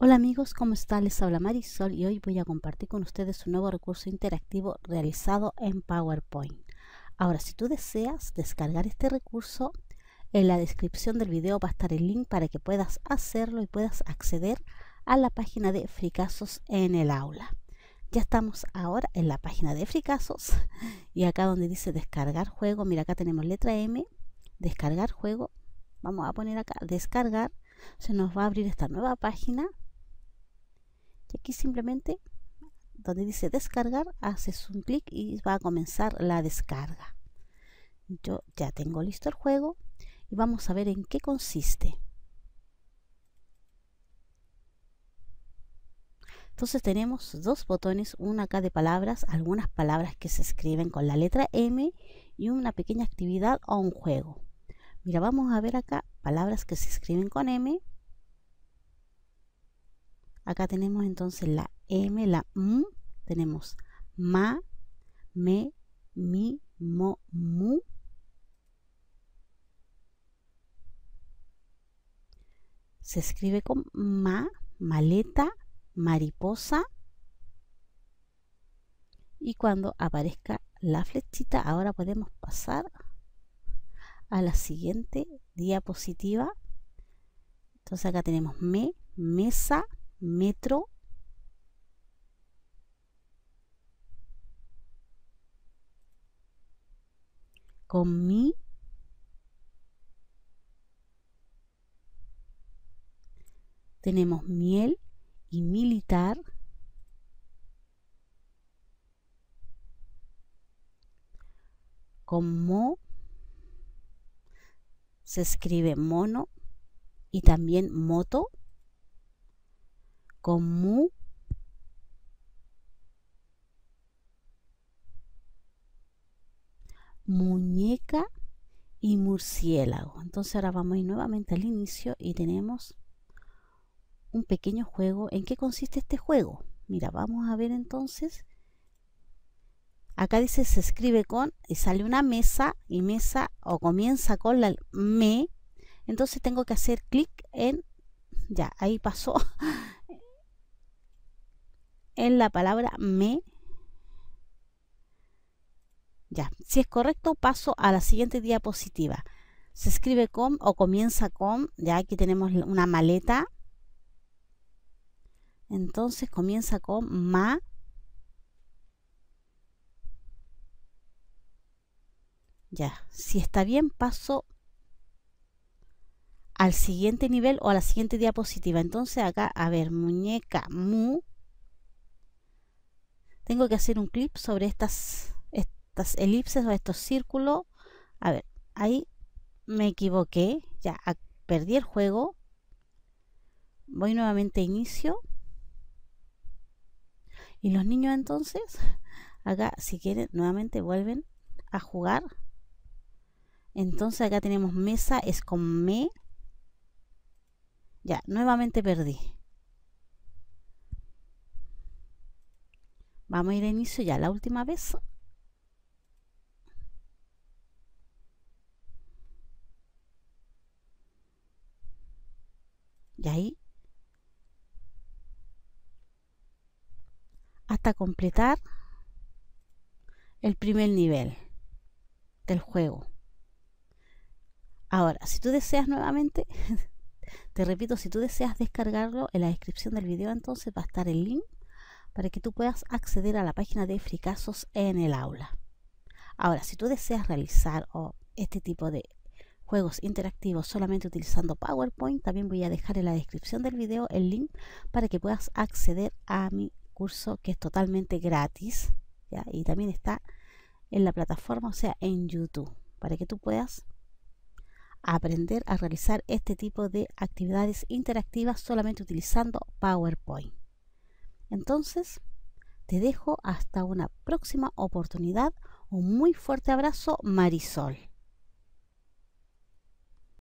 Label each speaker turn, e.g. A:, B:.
A: Hola amigos, ¿cómo están? Les habla Marisol y hoy voy a compartir con ustedes un nuevo recurso interactivo realizado en PowerPoint. Ahora, si tú deseas descargar este recurso, en la descripción del video va a estar el link para que puedas hacerlo y puedas acceder a la página de Fricasos en el aula. Ya estamos ahora en la página de Fricasos y acá donde dice descargar juego, mira acá tenemos letra M, descargar juego, vamos a poner acá descargar, se nos va a abrir esta nueva página y aquí simplemente donde dice descargar haces un clic y va a comenzar la descarga yo ya tengo listo el juego y vamos a ver en qué consiste Entonces tenemos dos botones, una acá de palabras, algunas palabras que se escriben con la letra M y una pequeña actividad o un juego. Mira, vamos a ver acá palabras que se escriben con M Acá tenemos entonces la M, la M, tenemos ma, me, mi, mo, mu. Se escribe con ma, maleta, mariposa. Y cuando aparezca la flechita, ahora podemos pasar a la siguiente diapositiva. Entonces acá tenemos me, mesa, metro con mi tenemos miel y militar con se escribe mono y también moto mu, muñeca y murciélago. Entonces ahora vamos a ir nuevamente al inicio y tenemos un pequeño juego. ¿En qué consiste este juego? Mira, vamos a ver entonces. Acá dice se escribe con y sale una mesa y mesa o comienza con la me. Entonces tengo que hacer clic en ya, ahí pasó en la palabra me. Ya, si es correcto, paso a la siguiente diapositiva. Se escribe con o comienza con, ya aquí tenemos una maleta. Entonces comienza con ma. Ya, si está bien, paso al siguiente nivel o a la siguiente diapositiva. Entonces acá, a ver, muñeca, mu, tengo que hacer un clip sobre estas, estas elipses o estos círculos. A ver, ahí me equivoqué, ya perdí el juego. Voy nuevamente a inicio. Y los niños entonces, acá si quieren, nuevamente vuelven a jugar. Entonces acá tenemos mesa, es con me. Ya, nuevamente perdí. Vamos a ir a inicio ya la última vez. Y ahí. Hasta completar el primer nivel del juego. Ahora, si tú deseas nuevamente, te repito, si tú deseas descargarlo, en la descripción del video entonces va a estar el link para que tú puedas acceder a la página de Fricasos en el aula. Ahora, si tú deseas realizar este tipo de juegos interactivos solamente utilizando PowerPoint, también voy a dejar en la descripción del video el link para que puedas acceder a mi curso que es totalmente gratis y también está en la plataforma, o sea, en YouTube, para que tú puedas aprender a realizar este tipo de actividades interactivas solamente utilizando PowerPoint. Entonces, te dejo hasta una próxima oportunidad. Un muy fuerte abrazo, Marisol.